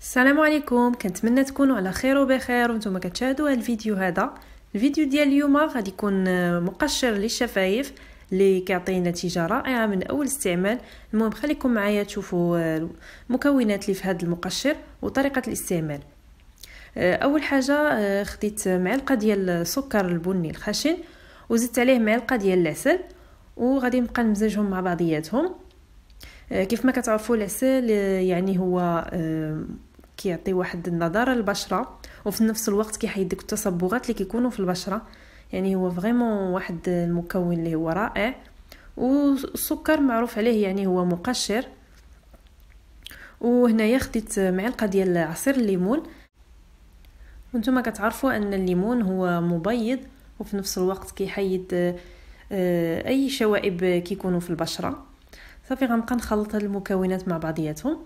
السلام عليكم كنتمنى تكونوا على خير وبخير وانتم كتشاهدوا هذا الفيديو هذا الفيديو ديال اليوم غادي يكون مقشر للشفايف اللي كيعطي نتيجه رائعه من اول استعمال المهم خليكم معايا تشوفوا المكونات اللي في هذا المقشر وطريقه الاستعمال آه، اول حاجه آه، خديت معلقه ديال السكر البني الخشن وزدت عليه معلقه ديال العسل وغادي نبقى نمزجهم مع بعضياتهم آه، كيف ما كتعرفوا العسل يعني هو كيعطي واحد النضاره للبشره وفي نفس الوقت كيحيد ديك التصبغات اللي كيكونوا في البشره يعني هو فريمون واحد المكون اللي هو رائع والسكر معروف عليه يعني هو مقشر وهنا خديت معلقه ديال عصير الليمون وانتم كتعرفوا ان الليمون هو مبيض وفي نفس الوقت كيحيد آه، اي شوائب كيكونوا في البشره صافي غنبقى نخلط هاد المكونات مع بعضياتهم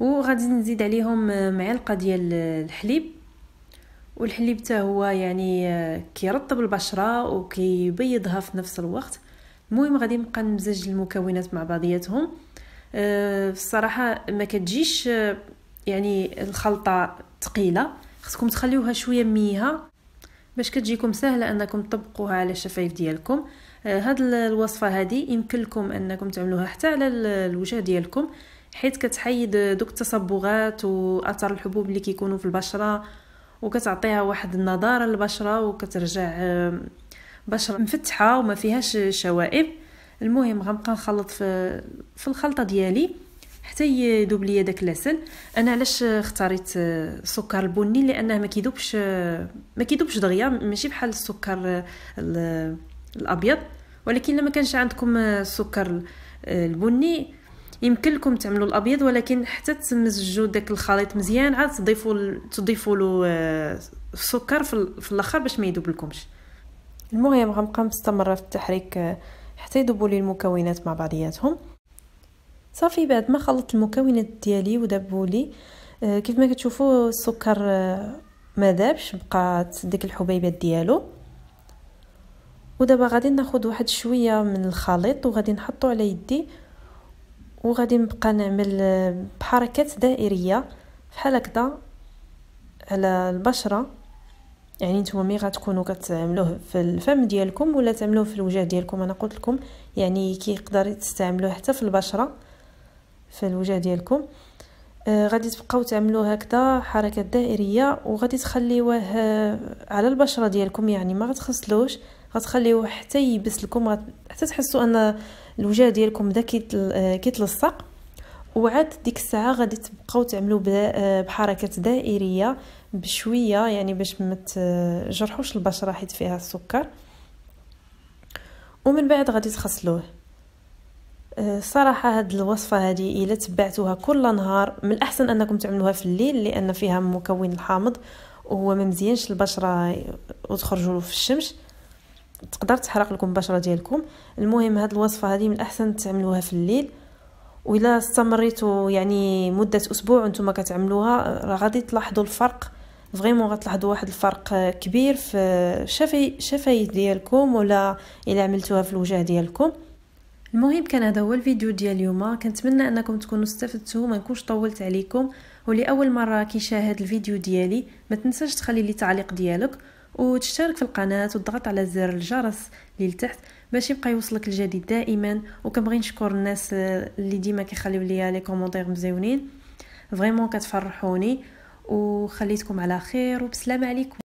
وغادي نزيد عليهم معلقه ديال الحليب والحليب حتى هو يعني كيرطب البشره وكيبيضها في نفس الوقت المهم غادي نبقى نمزج المكونات مع بعضياتهم أه، الصراحه ما كتجيش أه، يعني الخلطه ثقيله خصكم تخليوها شويه ميها باش كتجيكم سهله انكم تطبقوها على الشفايف ديالكم أه، هاد الوصفه هذه يمكن لكم انكم تعملوها حتى على الوجه ديالكم حيت كتحيد دوك التصبغات واثر الحبوب اللي كيكونوا في البشره وكتعطيها واحد النضاره للبشره وكترجع آه، بشره مفتحه وما فيهاش شوائب المهم غنبقى نخلط في في الخلطه ديالي حتى يذوب ليا داك العسل انا علاش اختاريت آه، السكر البني لانه ما كيذوبش آه، ما كيذوبش دغيا ماشي بحال السكر الابيض ولكن لما كانش عندكم السكر البني يمكن لكم تعملوا الابيض ولكن حتى تمزجوا داك الخليط مزيان عاد تضيفوا تضيفوا له آه، السكر في الاخر باش ما يذوب لكمش المهم غنبقى مستمره في التحريك آه، حتى يذوبوا لي المكونات مع بعضياتهم صافي بعد ما خلطت المكونات ديالي وذابوا لي آه، كيف ما كتشوفوا السكر ما دابش بقات ديك الحبيبات ديالو ودابا غادي ناخذ واحد شويه من الخليط وغادي نحطو على يدي وغادي نبقى نعمل آه، بحركات دائريه بحال هكذا على البشره يعني نتوما مي غتكونوا كتعملوه في الفم ديالكم ولا تعملوه في الوجه ديالكم انا قلت لكم يعني كيقدر تستعملوه حتى في البشره في الوجه ديالكم آه غادي تبقاو تعملوه هكذا حركات دائريه وغادي تخليوه آه على البشره ديالكم يعني ما غتغسلوش غتخليوه حتى يبس لكم حتى تحسوا ان الوجه ديالكم بدا كيتلصق وعاد ديك الساعه غادي تبقاو تعملوا بحركات دائريه بشويه يعني باش ما تجرحوش البشره حيت فيها السكر ومن بعد غادي تغسلوه صراحة هاد الوصفة هادي إلا تبعتوها كل نهار من الأحسن أنكم تعملوها في الليل لأن فيها مكون الحامض وهو ما مزيانش البشرة وتخرجوا في الشمس تقدر تحرق لكم البشره ديالكم المهم هاد الوصفه هذه من الاحسن تعملوها في الليل وإلا استمريتوا يعني مدة أسبوع وانتم كتعملوها راه غادي تلاحظوا الفرق فريمون غتلاحظوا واحد الفرق كبير في شفاي شفاي ديالكم ولا الا عملتوها في الوجه ديالكم المهم كان هذا هو الفيديو ديال اليوم كنتمنى انكم تكونوا استفدتوا ما نكونش طولت عليكم واللي اول مره كيشاهد الفيديو ديالي ما تنساش تخلي لي تعليق ديالك وتشترك في القناة وتضغط على زر الجرس اللي لتحت باش يبقى يوصلك الجديد دائما وكنبغي نشكر الناس اللي ديما كيخليو ليا لي كومونتير مزيونين فريمون كتفرحوني وخليتكم على خير وبسلامه عليكم